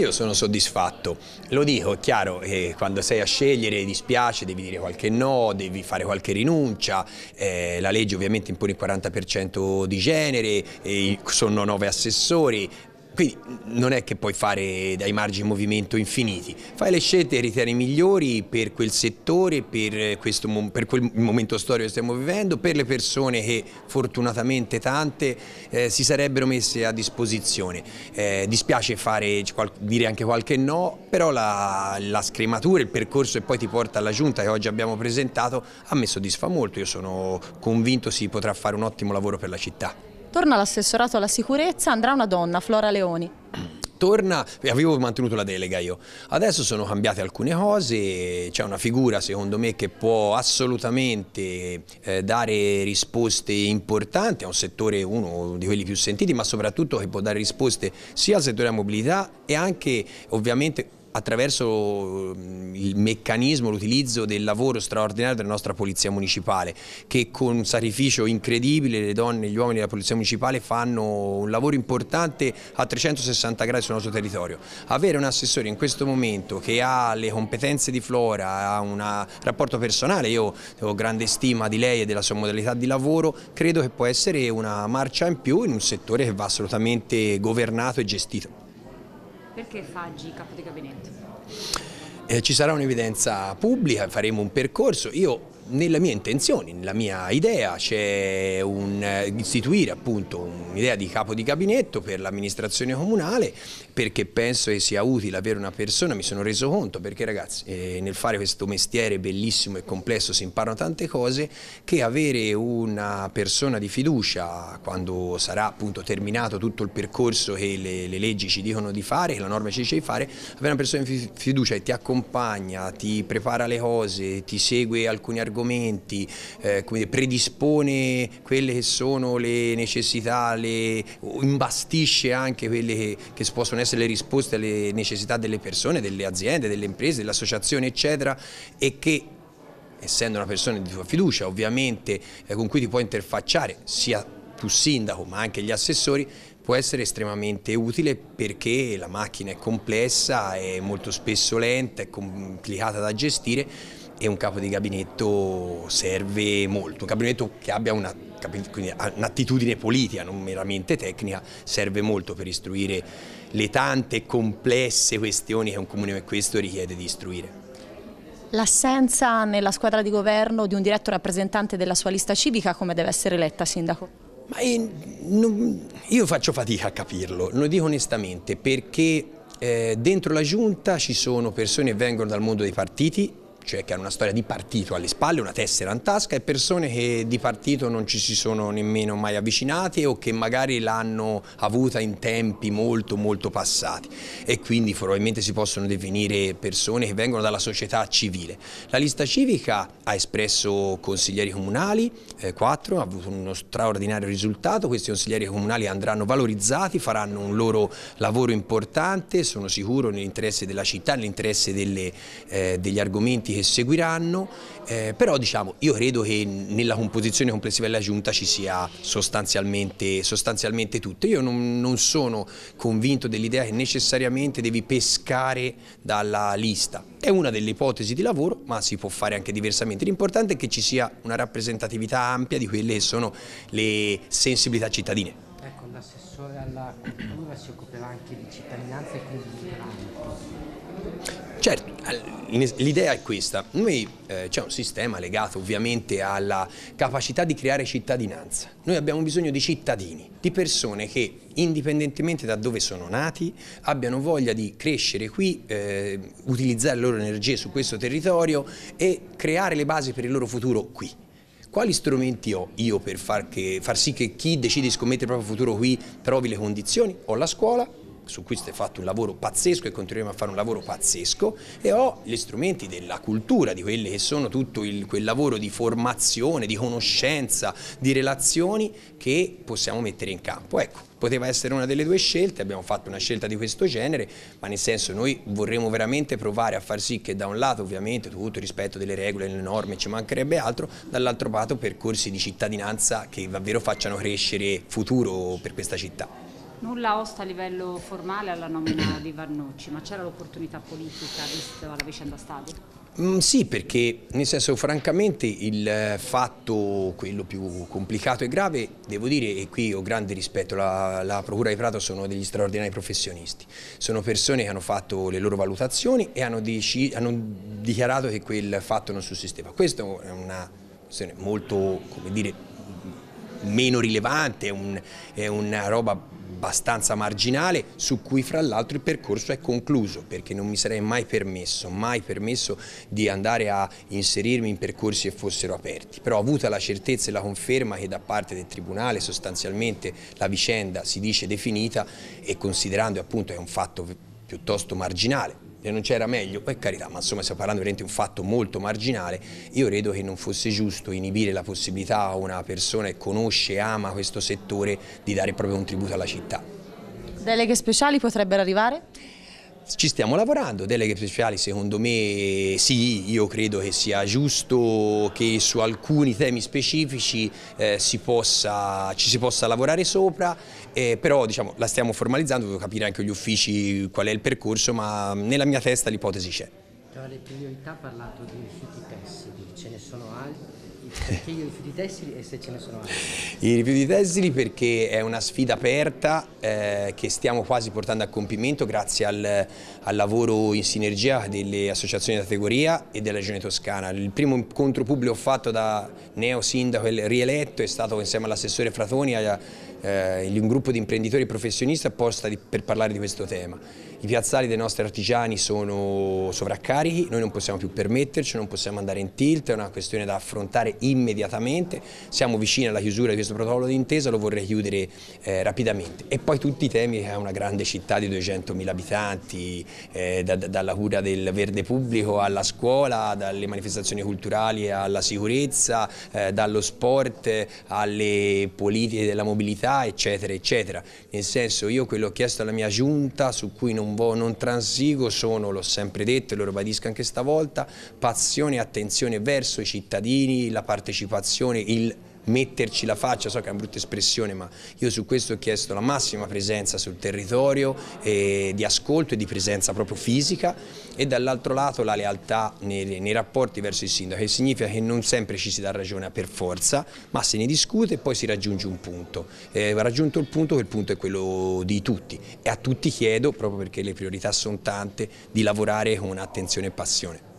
io sono soddisfatto. Lo dico, è chiaro, eh, quando sei a scegliere dispiace, devi dire qualche no, devi fare qualche rinuncia, eh, la legge ovviamente impone il 40% di genere, eh, sono nove assessori, quindi non è che puoi fare dai margini di movimento infiniti, fai le scelte che ritieni migliori per quel settore, per, questo, per, quel momento storico che stiamo vivendo, per le persone che fortunatamente tante eh, si sarebbero messe a disposizione. Eh, dispiace fare, dire anche qualche no, però la, la scrematura, il percorso che poi ti porta alla giunta che oggi abbiamo presentato a me soddisfa molto, io sono convinto si potrà fare un ottimo lavoro per la città. Torna all'assessorato alla sicurezza, andrà una donna, Flora Leoni torna, avevo mantenuto la delega io, adesso sono cambiate alcune cose, c'è una figura secondo me che può assolutamente eh, dare risposte importanti è un settore, uno di quelli più sentiti, ma soprattutto che può dare risposte sia al settore della mobilità e anche ovviamente attraverso mm, il meccanismo, l'utilizzo del lavoro straordinario della nostra Polizia Municipale che con un sacrificio incredibile le donne e gli uomini della Polizia Municipale fanno un lavoro importante a 360 gradi sul nostro territorio. Avere un assessore in questo momento che ha le competenze di Flora, ha un rapporto personale, io ho grande stima di lei e della sua modalità di lavoro, credo che può essere una marcia in più in un settore che va assolutamente governato e gestito. Perché Faggi capo di gabinetto? Eh, ci sarà un'evidenza pubblica, faremo un percorso. Io nella mia intenzione, nella mia idea c'è istituire appunto un'idea di capo di gabinetto per l'amministrazione comunale perché penso che sia utile avere una persona, mi sono reso conto perché ragazzi eh, nel fare questo mestiere bellissimo e complesso si imparano tante cose che avere una persona di fiducia quando sarà appunto terminato tutto il percorso che le, le leggi ci dicono di fare, che la norma ci dice di fare, avere una persona di fiducia che ti accompagna, ti prepara le cose, ti segue alcuni argomenti argomenti, eh, predispone quelle che sono le necessità, le, imbastisce anche quelle che, che, possono essere le risposte alle necessità delle persone, delle aziende, delle imprese, delle associazioni eccetera e che essendo una persona di tua fiducia ovviamente eh, con cui ti puoi interfacciare sia tu sindaco ma anche gli assessori può essere estremamente utile perché la macchina è complessa, è molto spesso lenta, è complicata da gestire e un capo di gabinetto serve molto, un gabinetto che abbia una un'attitudine politica, non meramente tecnica, serve molto per istruire le tante complesse questioni che un comune come questo richiede di istruire. L'assenza nella squadra di governo di un diretto rappresentante della sua lista civica, come deve essere eletta sindaco? Io, non, io faccio fatica a capirlo, lo dico onestamente, perché eh, dentro la giunta ci sono persone che vengono dal mondo dei partiti cioè che hanno una storia di partito alle spalle, una tessera in tasca e persone che di partito non ci si sono nemmeno mai avvicinate o che magari l'hanno avuta in tempi molto molto passati e quindi probabilmente si possono definire persone che vengono dalla società civile. La lista civica ha espresso consiglieri comunali, eh, ha avuto uno straordinario risultato, questi consiglieri comunali andranno valorizzati, faranno un loro lavoro importante, sono sicuro nell'interesse della città, nell'interesse eh, degli argomenti che seguiranno, eh, però diciamo, io credo che nella composizione complessiva della Giunta ci sia sostanzialmente, sostanzialmente tutto. Io non, non sono convinto dell'idea che necessariamente devi pescare dalla lista. È una delle ipotesi di lavoro, ma si può fare anche diversamente. L'importante è che ci sia una rappresentatività ampia di quelle che sono le sensibilità cittadine Ecco, l'assessore alla cultura si occuperà anche di cittadinanza e quindi di grande. Certo, l'idea è questa, noi eh, c'è un sistema legato ovviamente alla capacità di creare cittadinanza, noi abbiamo bisogno di cittadini, di persone che indipendentemente da dove sono nati abbiano voglia di crescere qui, eh, utilizzare le loro energie su questo territorio e creare le basi per il loro futuro qui quali strumenti ho io per far, che, far, sì che chi decide di scommettere il proprio futuro qui trovi le condizioni? Ho la scuola, su cui si è fatto un lavoro pazzesco e continueremo a fare un lavoro pazzesco e ho gli strumenti della cultura, di quelli che sono tutto il, quel lavoro di formazione, di conoscenza, di relazioni che possiamo mettere in campo. Ecco poteva essere una delle due scelte, abbiamo fatto una scelta di questo genere, ma nel senso noi vorremmo veramente provare a far sì che da un lato ovviamente tutto il rispetto delle regole, delle norme, ci mancherebbe altro, dall'altro lato percorsi di cittadinanza che davvero facciano crescere futuro per questa città. Nulla osta a livello formale alla nomina di Vannucci, ma c'era l'opportunità politica vista la vicenda Stadio? Mm, sì, perché nel senso francamente il eh, fatto, quello più complicato e grave, devo dire, e qui ho grande rispetto, la, la Procura di Prato sono degli straordinari professionisti, sono persone che hanno fatto le loro valutazioni e hanno, hanno dichiarato che quel fatto non sussisteva. Questa è una questione molto, come dire, meno rilevante, un, è una roba abbastanza marginale su cui fra l'altro il percorso è concluso perché non mi sarei mai permesso, mai permesso di andare a inserirmi in percorsi che fossero aperti, però ho avuto la certezza e la conferma che da parte del Tribunale sostanzialmente la vicenda si dice definita e considerando appunto è un fatto piuttosto marginale, e non c'era meglio, per carità, ma insomma stiamo parlando veramente di un fatto molto marginale, io credo che non fosse giusto inibire la possibilità a una persona che conosce e ama questo settore di dare proprio un tributo alla città. Deleghe speciali potrebbero arrivare? Ci stiamo lavorando, deleghe speciali secondo me sì, io credo che sia giusto che su alcuni temi specifici eh, si possa, ci si possa lavorare sopra, eh, però diciamo, la stiamo formalizzando, devo capire anche gli uffici qual è il percorso, ma nella mia testa l'ipotesi c'è. Tra le priorità ha parlato di rifiuti tessili, ce ne sono altri? Perché i rifiuti tessili e se ce ne sono altri? I rifiuti tessili perché è una sfida aperta eh, che stiamo quasi portando a compimento grazie al, al, lavoro in sinergia delle associazioni di categoria e della Regione Toscana. Il primo incontro pubblico fatto da neo sindaco rieletto è stato insieme all'assessore Fratoni, eh, un gruppo di imprenditori professionisti apposta di, per parlare di questo tema i piazzali dei nostri artigiani sono sovraccarichi, noi non possiamo più permetterci, non possiamo andare in tilt, è una questione da affrontare immediatamente, siamo vicini alla chiusura di questo protocollo d'intesa, lo vorrei chiudere eh, rapidamente. E poi tutti i temi che ha una grande città di 200.000 abitanti, eh, da, da, dalla cura del verde pubblico alla scuola, dalle manifestazioni culturali alla sicurezza, eh, dallo sport alle politiche della mobilità, eccetera, eccetera. Nel senso io quello che ho chiesto alla mia giunta, su cui non non, non transigo sono, l'ho sempre detto e lo ribadisco anche stavolta, passione e attenzione verso i cittadini, la partecipazione, il metterci la faccia, so che è una brutta espressione, ma io su questo ho chiesto la massima presenza sul territorio, eh, di ascolto e di presenza proprio fisica e dall'altro lato la lealtà nei, nei rapporti verso il sindaco, che significa che non sempre ci si dà ragione per forza, ma se ne discute e poi si raggiunge un punto. Eh, raggiunto il punto, quel punto è quello di tutti e a tutti chiedo, proprio perché le priorità sono tante, di lavorare con attenzione e passione.